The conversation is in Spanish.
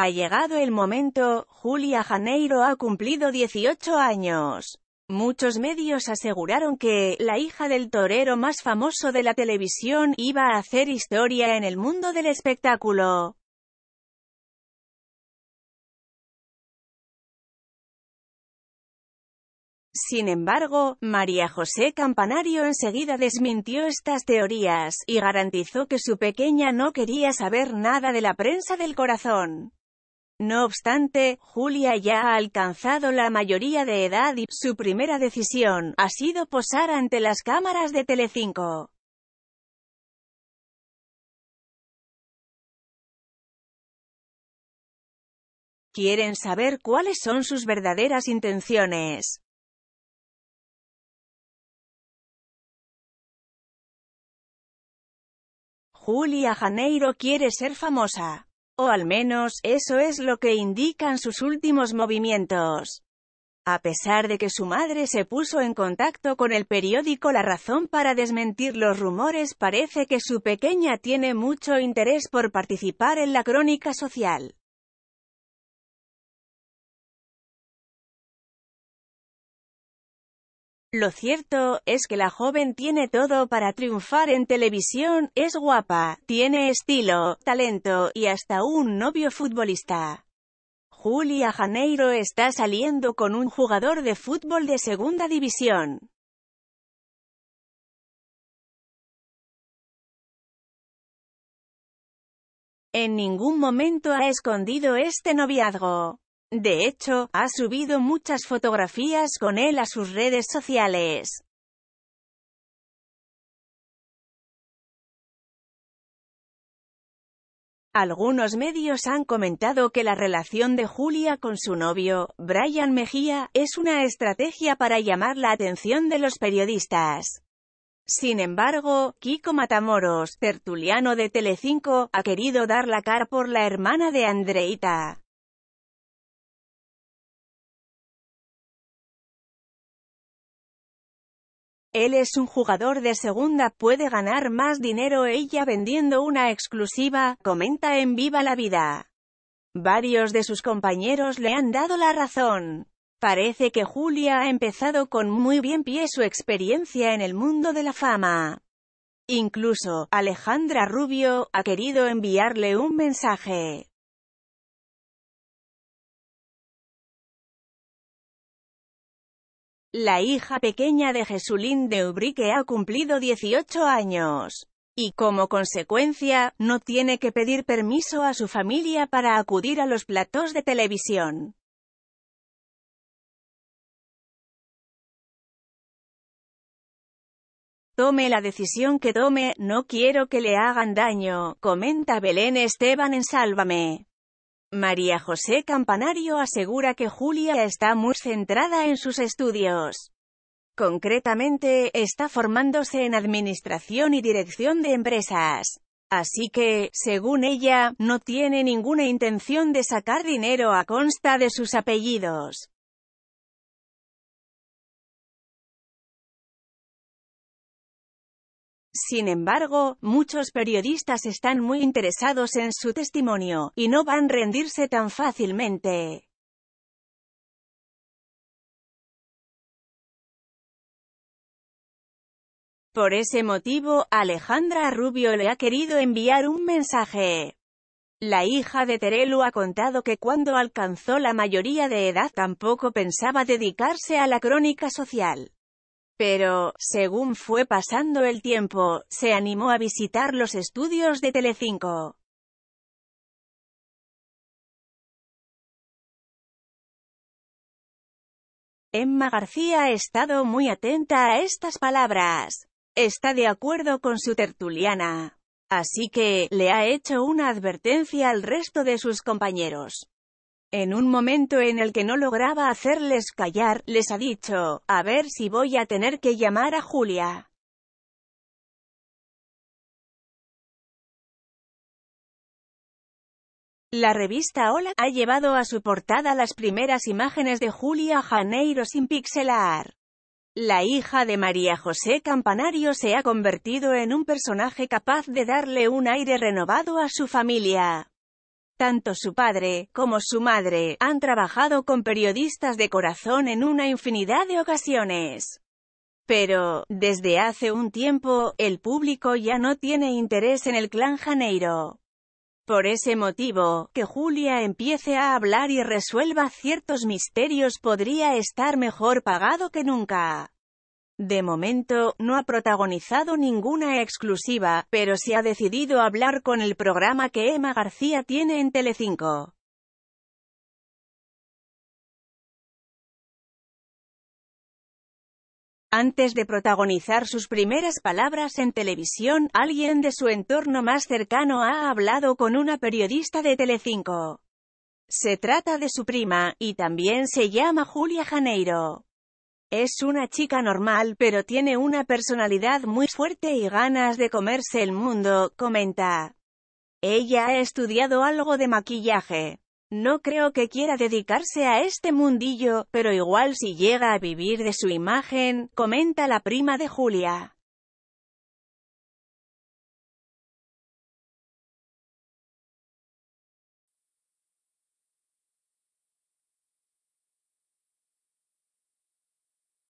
Ha llegado el momento, Julia Janeiro ha cumplido 18 años. Muchos medios aseguraron que, la hija del torero más famoso de la televisión, iba a hacer historia en el mundo del espectáculo. Sin embargo, María José Campanario enseguida desmintió estas teorías, y garantizó que su pequeña no quería saber nada de la prensa del corazón. No obstante, Julia ya ha alcanzado la mayoría de edad y su primera decisión ha sido posar ante las cámaras de Telecinco. Quieren saber cuáles son sus verdaderas intenciones. Julia Janeiro quiere ser famosa. O al menos, eso es lo que indican sus últimos movimientos. A pesar de que su madre se puso en contacto con el periódico La Razón para desmentir los rumores, parece que su pequeña tiene mucho interés por participar en la crónica social. Lo cierto es que la joven tiene todo para triunfar en televisión, es guapa, tiene estilo, talento, y hasta un novio futbolista. Julia Janeiro está saliendo con un jugador de fútbol de segunda división. En ningún momento ha escondido este noviazgo. De hecho, ha subido muchas fotografías con él a sus redes sociales. Algunos medios han comentado que la relación de Julia con su novio, Brian Mejía, es una estrategia para llamar la atención de los periodistas. Sin embargo, Kiko Matamoros, tertuliano de Telecinco, ha querido dar la cara por la hermana de Andreita. Él es un jugador de segunda, puede ganar más dinero ella vendiendo una exclusiva, comenta en Viva la Vida. Varios de sus compañeros le han dado la razón. Parece que Julia ha empezado con muy bien pie su experiencia en el mundo de la fama. Incluso, Alejandra Rubio, ha querido enviarle un mensaje. La hija pequeña de Jesulín de Ubrique ha cumplido 18 años. Y como consecuencia, no tiene que pedir permiso a su familia para acudir a los platós de televisión. Tome la decisión que tome, no quiero que le hagan daño, comenta Belén Esteban en Sálvame. María José Campanario asegura que Julia está muy centrada en sus estudios. Concretamente, está formándose en Administración y Dirección de Empresas. Así que, según ella, no tiene ninguna intención de sacar dinero a consta de sus apellidos. Sin embargo, muchos periodistas están muy interesados en su testimonio, y no van a rendirse tan fácilmente. Por ese motivo, Alejandra Rubio le ha querido enviar un mensaje. La hija de Terelu ha contado que cuando alcanzó la mayoría de edad tampoco pensaba dedicarse a la crónica social. Pero, según fue pasando el tiempo, se animó a visitar los estudios de Telecinco. Emma García ha estado muy atenta a estas palabras. Está de acuerdo con su tertuliana. Así que, le ha hecho una advertencia al resto de sus compañeros. En un momento en el que no lograba hacerles callar, les ha dicho, a ver si voy a tener que llamar a Julia. La revista Hola ha llevado a su portada las primeras imágenes de Julia Janeiro sin pixelar. La hija de María José Campanario se ha convertido en un personaje capaz de darle un aire renovado a su familia. Tanto su padre como su madre han trabajado con periodistas de corazón en una infinidad de ocasiones. Pero, desde hace un tiempo, el público ya no tiene interés en el clan Janeiro. Por ese motivo, que Julia empiece a hablar y resuelva ciertos misterios podría estar mejor pagado que nunca. De momento, no ha protagonizado ninguna exclusiva, pero se ha decidido hablar con el programa que Emma García tiene en Telecinco. Antes de protagonizar sus primeras palabras en televisión, alguien de su entorno más cercano ha hablado con una periodista de Telecinco. Se trata de su prima, y también se llama Julia Janeiro. Es una chica normal, pero tiene una personalidad muy fuerte y ganas de comerse el mundo, comenta. Ella ha estudiado algo de maquillaje. No creo que quiera dedicarse a este mundillo, pero igual si llega a vivir de su imagen, comenta la prima de Julia.